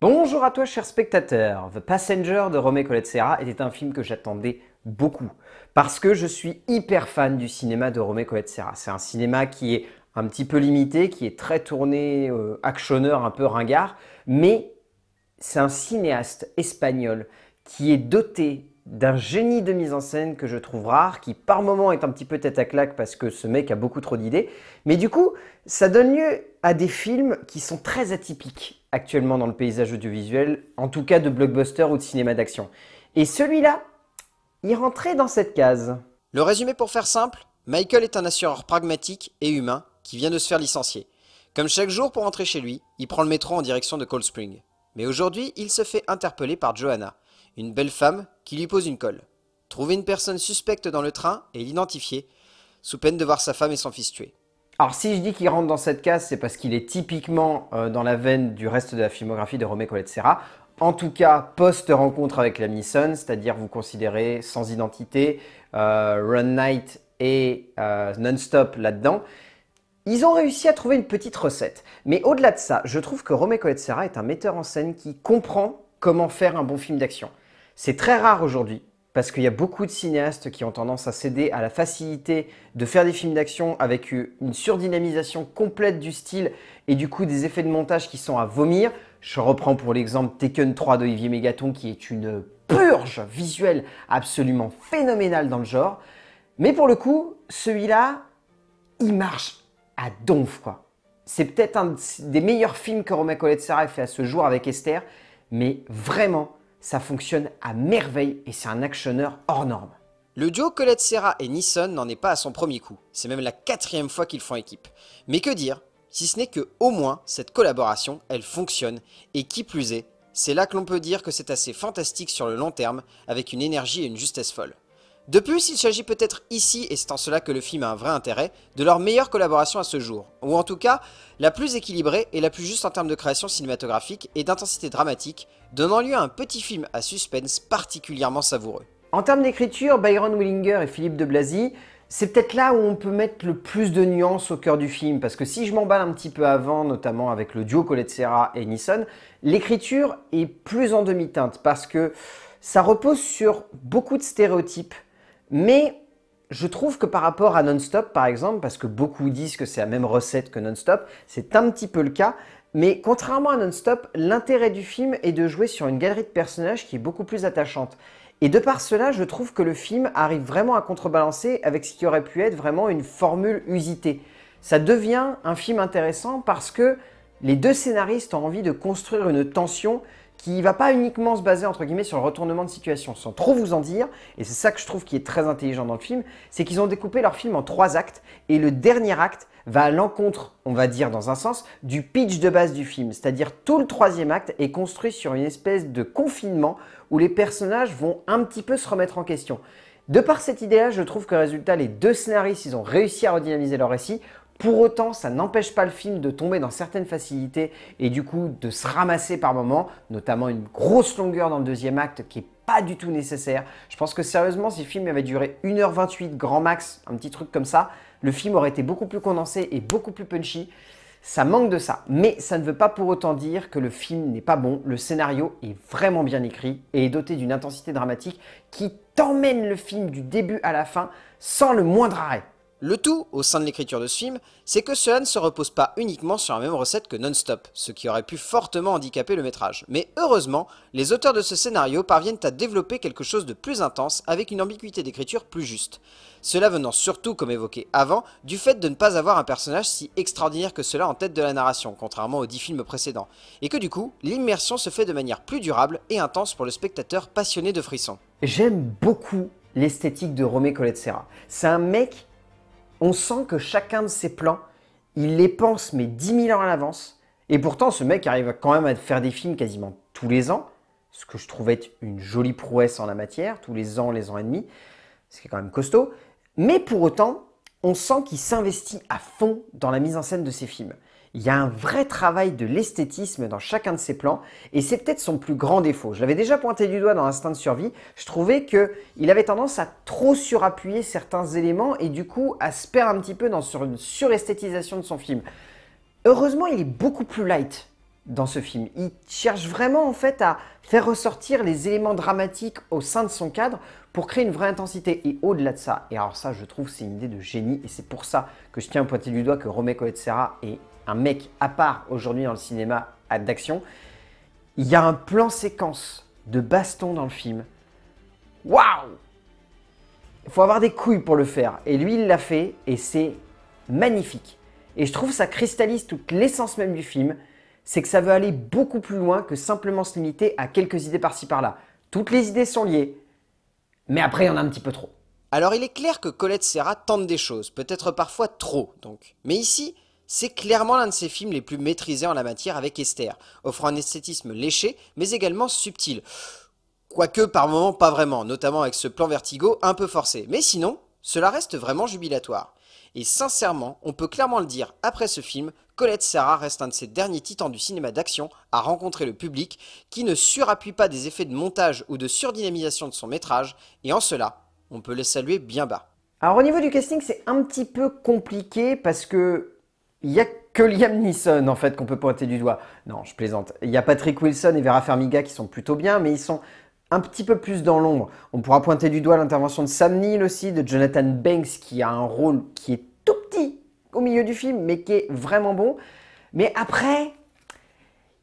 Bonjour à toi, cher spectateur. The Passenger de Romé Colette Serra était un film que j'attendais beaucoup parce que je suis hyper fan du cinéma de Romé Colette Serra. C'est un cinéma qui est un petit peu limité, qui est très tourné euh, actionneur, un peu ringard, mais c'est un cinéaste espagnol qui est doté d'un génie de mise en scène que je trouve rare, qui par moment est un petit peu tête à claque parce que ce mec a beaucoup trop d'idées. Mais du coup, ça donne lieu à des films qui sont très atypiques actuellement dans le paysage audiovisuel, en tout cas de blockbuster ou de cinéma d'action. Et celui-là, il rentrait dans cette case. Le résumé pour faire simple, Michael est un assureur pragmatique et humain qui vient de se faire licencier. Comme chaque jour pour rentrer chez lui, il prend le métro en direction de Cold Spring. Mais aujourd'hui, il se fait interpeller par Johanna, une belle femme, qui lui pose une colle. Trouver une personne suspecte dans le train et l'identifier, sous peine de voir sa femme et son fils tués. Alors si je dis qu'il rentre dans cette case, c'est parce qu'il est typiquement euh, dans la veine du reste de la filmographie de Romé Colette Serra. En tout cas, post-rencontre avec la c'est-à-dire vous considérez sans identité, euh, Run Night et euh, Non-Stop là-dedans. Ils ont réussi à trouver une petite recette. Mais au-delà de ça, je trouve que Romé Colette Serra est un metteur en scène qui comprend comment faire un bon film d'action. C'est très rare aujourd'hui parce qu'il y a beaucoup de cinéastes qui ont tendance à céder à la facilité de faire des films d'action avec une surdynamisation complète du style et du coup des effets de montage qui sont à vomir. Je reprends pour l'exemple Taken 3 d'Olivier Mégaton qui est une purge visuelle absolument phénoménale dans le genre. Mais pour le coup, celui-là, il marche à donf quoi. C'est peut-être un des meilleurs films que Romain Colette a fait à ce jour avec Esther, mais vraiment, ça fonctionne à merveille et c'est un actionneur hors norme. Le duo Colette Serra et Nissan n'en est pas à son premier coup, c'est même la quatrième fois qu'ils font équipe. Mais que dire, si ce n'est que au moins cette collaboration, elle fonctionne, et qui plus est, c'est là que l'on peut dire que c'est assez fantastique sur le long terme, avec une énergie et une justesse folle. De plus, il s'agit peut-être ici, et c'est en cela que le film a un vrai intérêt, de leur meilleure collaboration à ce jour, ou en tout cas, la plus équilibrée et la plus juste en termes de création cinématographique et d'intensité dramatique, donnant lieu à un petit film à suspense particulièrement savoureux. En termes d'écriture, Byron Willinger et Philippe de Blasi, c'est peut-être là où on peut mettre le plus de nuances au cœur du film, parce que si je m'emballe un petit peu avant, notamment avec le duo Colette Serra et Nisson, l'écriture est plus en demi-teinte, parce que ça repose sur beaucoup de stéréotypes, mais je trouve que par rapport à Non-Stop, par exemple, parce que beaucoup disent que c'est la même recette que Non-Stop, c'est un petit peu le cas, mais contrairement à Non-Stop, l'intérêt du film est de jouer sur une galerie de personnages qui est beaucoup plus attachante. Et de par cela, je trouve que le film arrive vraiment à contrebalancer avec ce qui aurait pu être vraiment une formule usitée. Ça devient un film intéressant parce que les deux scénaristes ont envie de construire une tension qui va pas uniquement se baser entre guillemets sur le retournement de situation, sans trop vous en dire, et c'est ça que je trouve qui est très intelligent dans le film, c'est qu'ils ont découpé leur film en trois actes, et le dernier acte va à l'encontre, on va dire dans un sens, du pitch de base du film, c'est-à-dire tout le troisième acte est construit sur une espèce de confinement où les personnages vont un petit peu se remettre en question. De par cette idée-là, je trouve que résultat, les deux scénaristes, ils ont réussi à redynamiser leur récit. Pour autant, ça n'empêche pas le film de tomber dans certaines facilités et du coup de se ramasser par moments, notamment une grosse longueur dans le deuxième acte qui est pas du tout nécessaire. Je pense que sérieusement, si le film avait duré 1h28 grand max, un petit truc comme ça, le film aurait été beaucoup plus condensé et beaucoup plus punchy. Ça manque de ça, mais ça ne veut pas pour autant dire que le film n'est pas bon. Le scénario est vraiment bien écrit et est doté d'une intensité dramatique qui t'emmène le film du début à la fin sans le moindre arrêt. Le tout, au sein de l'écriture de ce film, c'est que cela ne se repose pas uniquement sur la même recette que Non-Stop, ce qui aurait pu fortement handicaper le métrage. Mais heureusement, les auteurs de ce scénario parviennent à développer quelque chose de plus intense avec une ambiguïté d'écriture plus juste. Cela venant surtout, comme évoqué avant, du fait de ne pas avoir un personnage si extraordinaire que cela en tête de la narration, contrairement aux dix films précédents, et que du coup, l'immersion se fait de manière plus durable et intense pour le spectateur passionné de frissons. J'aime beaucoup l'esthétique de Romé Colette Serra. C'est un mec on sent que chacun de ses plans, il les pense mais 10 000 ans à l'avance. Et pourtant, ce mec arrive quand même à faire des films quasiment tous les ans, ce que je trouve être une jolie prouesse en la matière, tous les ans, les ans et demi, ce qui est quand même costaud. Mais pour autant, on sent qu'il s'investit à fond dans la mise en scène de ses films. Il y a un vrai travail de l'esthétisme dans chacun de ses plans, et c'est peut-être son plus grand défaut. Je l'avais déjà pointé du doigt dans Instinct de survie, je trouvais qu'il avait tendance à trop surappuyer certains éléments, et du coup à se perdre un petit peu dans une suresthétisation de son film. Heureusement, il est beaucoup plus light dans ce film. Il cherche vraiment en fait à faire ressortir les éléments dramatiques au sein de son cadre pour créer une vraie intensité. Et au-delà de ça, et alors ça je trouve c'est une idée de génie et c'est pour ça que je tiens à pointer du doigt que Romeo Serra est un mec à part aujourd'hui dans le cinéma d'action. Il y a un plan séquence de baston dans le film. Waouh Il faut avoir des couilles pour le faire. Et lui il l'a fait et c'est magnifique. Et je trouve ça cristallise toute l'essence même du film c'est que ça veut aller beaucoup plus loin que simplement se limiter à quelques idées par-ci par-là. Toutes les idées sont liées, mais après, il y en a un petit peu trop. Alors, il est clair que Colette Serra tente des choses, peut-être parfois trop, donc. Mais ici, c'est clairement l'un de ses films les plus maîtrisés en la matière avec Esther, offrant un esthétisme léché, mais également subtil. Quoique par moments pas vraiment, notamment avec ce plan vertigo un peu forcé. Mais sinon, cela reste vraiment jubilatoire. Et sincèrement, on peut clairement le dire, après ce film, Colette Serra reste un de ces derniers titans du cinéma d'action à rencontrer le public, qui ne surappuie pas des effets de montage ou de surdynamisation de son métrage, et en cela, on peut le saluer bien bas. Alors au niveau du casting, c'est un petit peu compliqué parce que il n'y a que Liam Neeson en fait qu'on peut pointer du doigt. Non, je plaisante. Il y a Patrick Wilson et Vera Farmiga qui sont plutôt bien, mais ils sont un petit peu plus dans l'ombre. On pourra pointer du doigt l'intervention de Sam Neill aussi, de Jonathan Banks qui a un rôle qui est tout petit au milieu du film mais qui est vraiment bon. Mais après,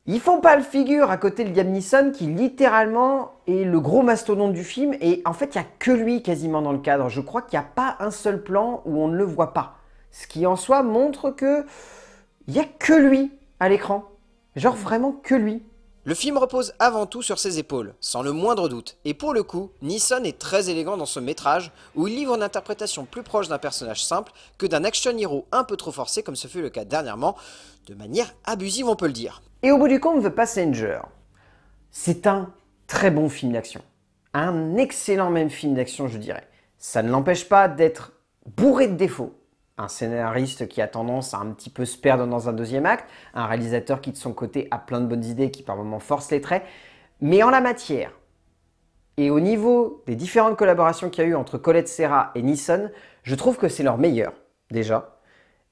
ils font pas le figure à côté de Liam Neeson qui littéralement est le gros mastodonte du film et en fait il n'y a que lui quasiment dans le cadre. Je crois qu'il n'y a pas un seul plan où on ne le voit pas. Ce qui en soi montre que il n'y a que lui à l'écran. Genre vraiment que lui. Le film repose avant tout sur ses épaules, sans le moindre doute, et pour le coup, Nissan est très élégant dans ce métrage, où il livre une interprétation plus proche d'un personnage simple que d'un action hero un peu trop forcé comme ce fut le cas dernièrement, de manière abusive on peut le dire. Et au bout du compte, The Passenger, c'est un très bon film d'action. Un excellent même film d'action je dirais. Ça ne l'empêche pas d'être bourré de défauts, un scénariste qui a tendance à un petit peu se perdre dans un deuxième acte, un réalisateur qui de son côté a plein de bonnes idées, qui par moments force les traits. Mais en la matière, et au niveau des différentes collaborations qu'il y a eu entre Colette Serra et Nissan, je trouve que c'est leur meilleur, déjà.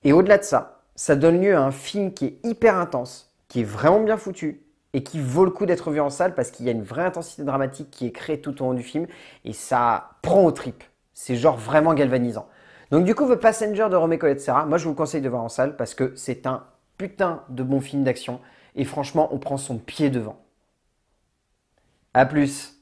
Et au-delà de ça, ça donne lieu à un film qui est hyper intense, qui est vraiment bien foutu, et qui vaut le coup d'être vu en salle parce qu'il y a une vraie intensité dramatique qui est créée tout au long du film, et ça prend aux tripes. C'est genre vraiment galvanisant. Donc du coup, The Passenger de Romé Colette Serra, moi je vous conseille de voir en salle parce que c'est un putain de bon film d'action. Et franchement, on prend son pied devant. A plus